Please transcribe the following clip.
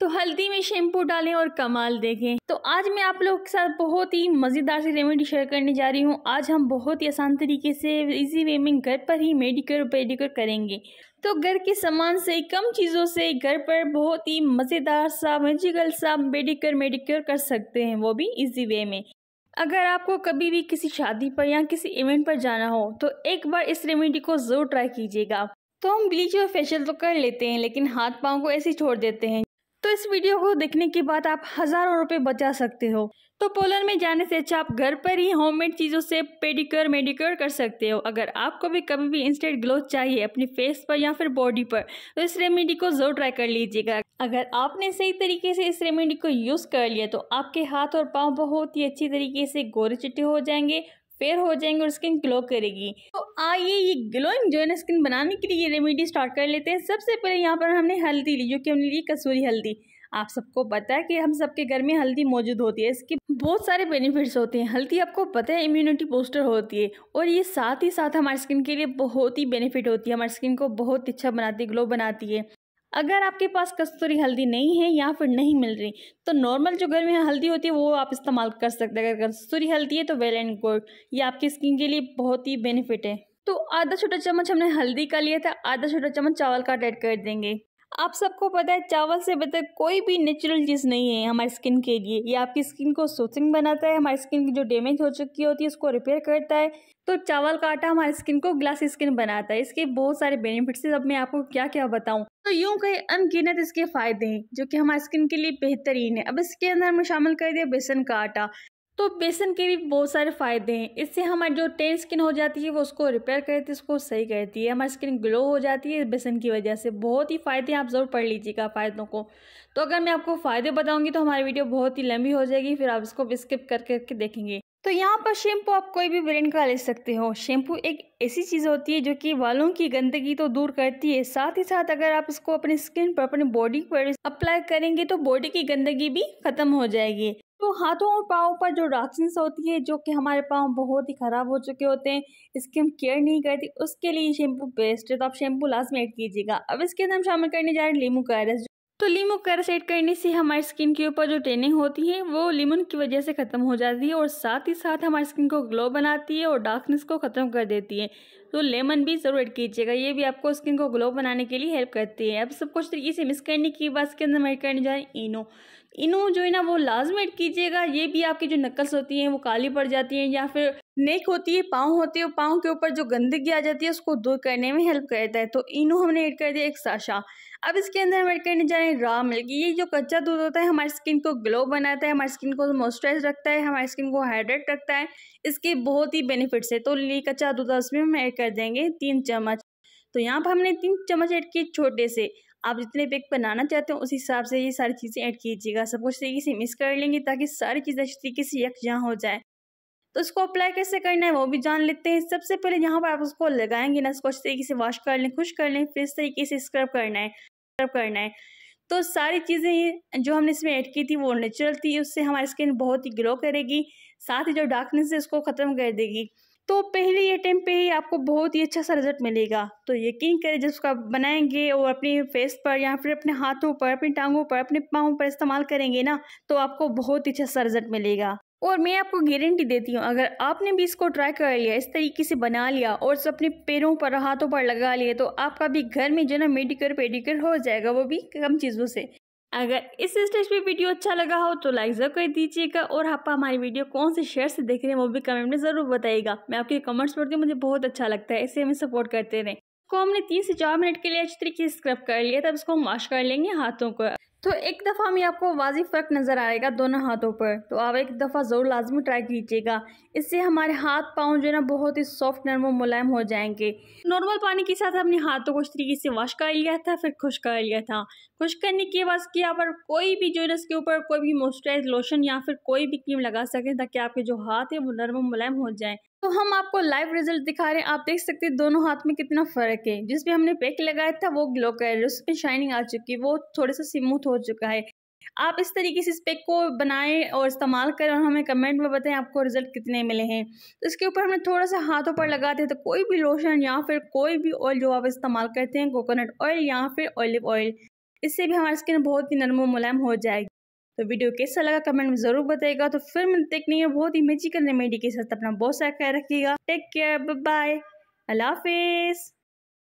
तो हल्दी में शैम्पू डालें और कमाल देखें तो आज मैं आप लोगों के साथ बहुत ही मज़ेदार सी रेमेडी शेयर करने जा रही हूँ आज हम बहुत ही आसान तरीके से इजी वे में घर पर ही मेडिक्योर पेडिक्योर करेंगे तो घर के सामान से कम चीज़ों से घर पर बहुत ही मज़ेदार सा मेजिकल सा मेडिक्योर मेडिक्योर कर सकते हैं वो भी ईजी वे में अगर आपको कभी भी किसी शादी पर या किसी इवेंट पर जाना हो तो एक बार इस रेमेडी को ज़रूर ट्राई कीजिएगा तो हम ब्लीच और फेशियल तो कर लेते हैं लेकिन हाथ पाँव को ऐसे ही छोड़ देते हैं तो इस वीडियो को देखने के बाद आप हज़ारों रुपए बचा सकते हो तो पोलैंड में जाने से अच्छा आप घर पर ही होममेड चीज़ों से पेडिक्योर मेडिक्योर कर सकते हो अगर आपको भी कभी भी इंस्टेंट ग्लो चाहिए अपने फेस पर या फिर बॉडी पर तो इस रेमेडी को ज़रूर ट्राई कर लीजिएगा अगर आपने सही तरीके से इस रेमेडी को यूज़ कर लिया तो आपके हाथ और पाँव बहुत ही अच्छी तरीके से गोरे चिट्टे हो जाएंगे फेयर हो जाएंगे और स्किन ग्लो करेगी आइए ये ग्लोइंग जो है ना स्किन बनाने के लिए ये रेमेडी स्टार्ट कर लेते हैं सबसे पहले यहाँ पर हमने हल्दी ली जो कि हमने ली कसूरी हल्दी आप सबको पता है कि हम सबके घर में हल्दी मौजूद होती है इसके बहुत सारे बेनिफिट्स होते हैं हल्दी आपको पता है इम्यूनिटी बूस्टर होती है और ये साथ ही साथ हमारी स्किन के लिए बहुत ही बेनिफिट होती है हमारी स्किन को बहुत अच्छा बनाती है ग्लो बनाती है अगर आपके पास कस्तूरी हल्दी नहीं है या फिर नहीं मिल रही तो नॉर्मल जो घर में हल्दी होती है वो आप इस्तेमाल कर सकते हैं अगर कस्तूरी हल्दी है तो वेल एंड गुड ये आपकी स्किन के लिए बहुत ही बेनिफिट है तो आधा छोटा चम्मच हमने हल्दी का लिया था आधा छोटा चम्मच चावल का ऐड कर देंगे आप सबको पता है चावल से बेहतर कोई भी नेचुरल चीज़ नहीं है हमारी स्किन के लिए ये आपकी स्किन को सोथिंग बनाता है हमारी स्किन की जो डैमेज हो चुकी होती है उसको रिपेयर करता है तो चावल का आटा हमारी स्किन को ग्लासी स्किन बनाता है इसके बहुत सारे बेनिफिट्स हैं अब मैं आपको क्या क्या बताऊं तो यूं कहीं अनगिनत इसके फायदे हैं जो कि हमारी स्किन के लिए बेहतरीन है अब इसके अंदर हमें शामिल कर दिया बेसन का आटा तो बेसन के भी बहुत सारे फ़ायदे हैं इससे हमारी जो टेन स्किन हो जाती है वो उसको रिपेयर करती है उसको सही करती है हमारी स्किन ग्लो हो जाती है बेसन की वजह से बहुत ही फ़ायदे आप ज़रूर पढ़ लीजिएगा फ़ायदों को तो अगर मैं आपको फ़ायदे बताऊँगी तो हमारी वीडियो बहुत ही लंबी हो जाएगी फिर आप इसको स्किप कर करके देखेंगे तो यहाँ पर शैम्पू आप कोई भी ब्रांड का ले सकते हो शैम्पू एक ऐसी चीज़ होती है जो कि बालों की गंदगी तो दूर करती है साथ ही साथ अगर आप इसको अपनी स्किन पर अपनी बॉडी पर अप्लाई करेंगे तो बॉडी की गंदगी भी खत्म हो जाएगी तो हाथों और पाँव पर जो राक्षस होती है जो कि हमारे पाँव बहुत ही ख़राब हो चुके होते हैं इसकी हम केयर नहीं करती उसके लिए शैम्पू बेस्ट है तो आप शैम्पू लास्ट में ऐड कीजिएगा अब इसके अंदर हम शामिल करने जा रहे हैं लीमू का रस तो लीमो कैरासाइड करने से हमारी स्किन के ऊपर जो टेनिंग होती है वो लीमन की वजह से ख़त्म हो जाती है और साथ ही साथ हमारी स्किन को ग्लो बनाती है और डार्कनेस को ख़त्म कर देती है तो लेमन भी ज़रूर ऐड कीजिएगा ये भी आपको स्किन को ग्लो बनाने के लिए हेल्प करती है अब सब कुछ तरीके से मिक्स करने की बाद इसके अंदर हम ऐड करने जा इनो इनो जो है ना वो लाजम ऐड कीजिएगा ये भी आपकी जो नकल्स होती हैं वो काली पड़ जाती हैं या फिर नेक होती है पाँव होते हैं पाँव के ऊपर जो गंदगी आ जाती है उसको दूर करने में हेल्प करता है तो इनो हमने ऐड कर दिया एक साशा अब इसके अंदर हम ऐड करने जा रहे हैं रॉ मिल्क ये जो कच्चा दूध होता है हमारी स्किन को ग्लो बनाता है हमारी स्किन को मॉइस्चराइज रखता है हमारी स्किन को हाइड्रेट रखता है इसके बहुत ही बेनिफिट्स है तो ये कच्चा दूध उसमें हम ऐड कर देंगे तीन चम्मच तो यहाँ पर हमने तीन चम्मच ऐड किए छोटे से आप जितने पेक बनाना चाहते हो उस हिसाब से ये सारी चीज़ें ऐड कीजिएगा सब कुछ तरीके से मिक्स कर लेंगे ताकि सारी चीज़ें अच्छी तरीके से यकजा हो जाए तो इसको अप्लाई कैसे करना है वो भी जान लेते हैं सबसे पहले यहाँ पर आप उसको लगाएंगे ना इसको अच्छे तरीके से वॉश कर लें खुश कर लें फिर इस तरीके से स्क्रब करना है स्क्रब करना है तो सारी चीज़ें जो हमने इसमें ऐड की थी वो नेचुरल थी उससे हमारी स्किन बहुत ही ग्लो करेगी साथ ही जो डार्कनेस है उसको ख़त्म कर देगी तो पहले ये टाइम पे ही आपको बहुत ही अच्छा सा रिजल्ट मिलेगा तो यकीन करें जब उसका बनाएंगे और अपने फेस पर या फिर अपने हाथों पर अपनी टांगों पर अपने पाँव पर इस्तेमाल करेंगे ना तो आपको बहुत ही अच्छा सा रिजल्ट मिलेगा और मैं आपको गारंटी देती हूँ अगर आपने भी इसको ट्राई कर लिया इस तरीके से बना लिया और अपने पैरों पर हाथों पर लगा लिए तो आपका भी घर में जो ना मेडिकल पेडिकल हो जाएगा वो भी कम चीज़ों से अगर इस स्टेज पे वीडियो अच्छा लगा हो तो लाइक जरूर कर दीजिएगा और आप हमारी वीडियो कौन से शेयर से देख रहे हैं वो भी कमेंट में ज़रूर बताइएगा मैं आपके कमेंट्स पढ़ती हूँ मुझे बहुत अच्छा लगता है इसे हमें सपोर्ट करते रहें को हमने तीन से चार मिनट के लिए अच्छी तरीके से स्क्रब कर लिया तब इसको हम वॉश कर लेंगे हाथों को तो एक दफ़ा में आपको वाजी फ़र्क नज़र आएगा दोनों हाथों पर तो आप एक दफ़ा ज़रूर लाजमी ट्राई कीजिएगा इससे हमारे हाथ पाँव जो है ना बहुत ही सॉफ्ट नरम और मुलायम हो जाएंगे नॉर्मल पानी के साथ अपने हाथों को इस तरीके से वॉश कर लिया था फिर खुश कर लिया था खुश करने के बाद कि आप कोई भी जो है इसके ऊपर कोई भी मॉइस्चराइज लोशन या फिर कोई भी क्रीम लगा सकें ताकि आपके जो हाथ है वो नरम मुलायम हो जाए तो हम आपको लाइव रिजल्ट दिखा रहे हैं आप देख सकते हैं दोनों हाथ में कितना फ़र्क है जिसमें हमने पैक लगाया था वो ग्लो कर रहा है उस पर शाइनिंग आ चुकी है वो थोड़ा सा स्मूथ हो चुका है आप इस तरीके से इस पैक को बनाएं और इस्तेमाल करें और हमें कमेंट में बताएं आपको रिजल्ट कितने मिले हैं तो इसके ऊपर हमने थोड़ा सा हाथों पर लगाते हैं तो कोई भी लोशन या फिर कोई भी ऑयल जो आप इस्तेमाल करते हैं कोकोनट ऑयल या फिर ऑलिव ऑयल इससे भी हमारी स्किन बहुत ही नरम मुलायम हो जाएगी तो वीडियो कैसा लगा कमेंट में जरूर बताएगा तो फिर मैं देखने है बहुत ही मेजिकल रेमेडी के साथ अपना बहुत सारा ख्याल रखिएगा टेक केयर बाय अल्लाह हाफिज़